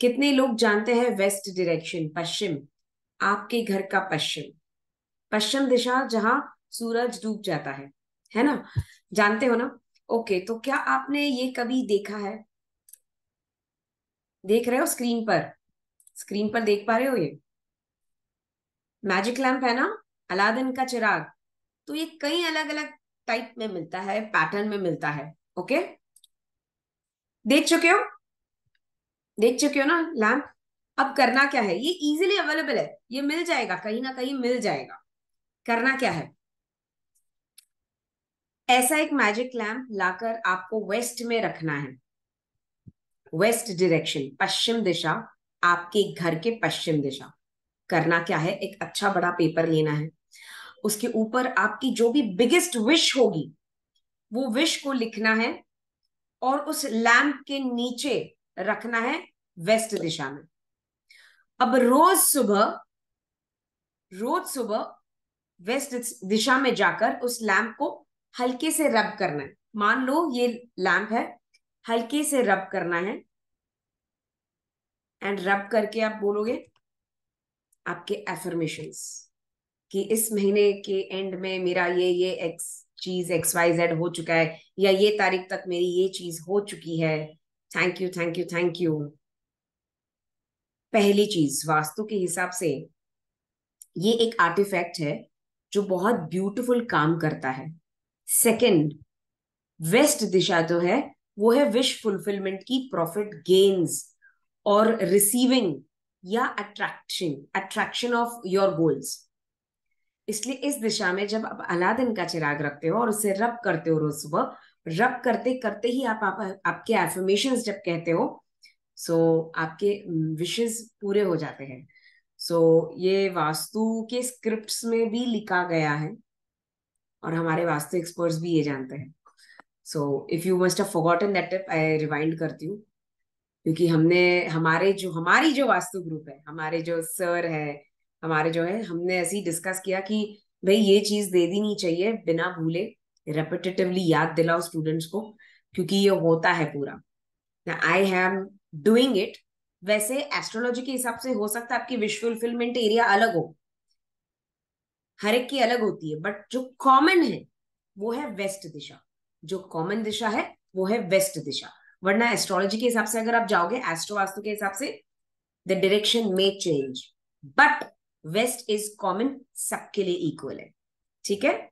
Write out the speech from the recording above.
कितने लोग जानते हैं वेस्ट डायरेक्शन पश्चिम आपके घर का पश्चिम पश्चिम दिशा जहां सूरज डूब जाता है है ना जानते हो ना ओके तो क्या आपने ये कभी देखा है देख रहे हो स्क्रीन पर स्क्रीन पर देख पा रहे हो ये मैजिक लैम्प है ना अलादन का चिराग तो ये कई अलग अलग टाइप में मिलता है पैटर्न में मिलता है ओके देख चुके हो देख चुके हो ना लैम्प अब करना क्या है ये इजीली अवेलेबल है ये मिल जाएगा कहीं ना कहीं मिल जाएगा करना क्या है ऐसा एक मैजिक लैम्प लाकर आपको वेस्ट में रखना है वेस्ट डिरेक्शन पश्चिम दिशा आपके घर के पश्चिम दिशा करना क्या है एक अच्छा बड़ा पेपर लेना है उसके ऊपर आपकी जो भी बिगेस्ट विश होगी वो विश को लिखना है और उस लैम्प के नीचे रखना है वेस्ट दिशा में अब रोज सुबह रोज सुबह वेस्ट दिशा में जाकर उस लैंप को हल्के से रब करना है मान लो ये लैंप है हल्के से रब करना है एंड रब करके आप बोलोगे आपके एफर्मेशन कि इस महीने के एंड में मेरा ये ये एक्स चीज एक्स वाई जेड हो चुका है या ये तारीख तक मेरी ये चीज हो चुकी है thank you thank you thank you पहली चीज वास्तु के हिसाब से ये एक आर्टिफैक्ट है जो बहुत ब्यूटीफुल काम करता है सेकंड वेस्ट दिशा जो है वो है विश फुलफिलमेंट की प्रॉफिट गेन्स और रिसीविंग या attraction attraction of your goals इसलिए इस दिशा में जब आप अलादिन का चिराग रखते हो और उसे रब करते हो रोज सुबह रब करते करते ही आप, आप आपके एफर्मेशन जब कहते हो सो so, आपके विशेष पूरे हो जाते हैं सो so, ये वास्तु के स्क्रिप्ट्स में भी लिखा गया है और हमारे वास्तु एक्सपर्ट्स भी ये जानते हैं so if you must have forgotten that tip I rewind करती हूँ क्योंकि हमने हमारे जो हमारी जो वास्तु ग्रुप है हमारे जो सर है हमारे जो है हमने ऐसे ही डिस्कस किया कि भाई ये चीज दे देनी चाहिए बिना भूले रेपिटेटिवली याद दिलाओ स्टूडेंट्स को क्योंकि ये होता है पूरा आई हैम डूइंग इट वैसे एस्ट्रोलॉजी के हिसाब से हो सकता है आपकी विश फुलफिलमेंट एरिया अलग हो हर एक की अलग होती है बट जो कॉमन है वो है वेस्ट दिशा जो कॉमन दिशा है वो है वेस्ट दिशा वरना एस्ट्रोलॉजी के हिसाब से अगर आप जाओगे एस्ट्रो वास्तु के हिसाब से the direction may change but west is common सबके लिए इक्वल है ठीक है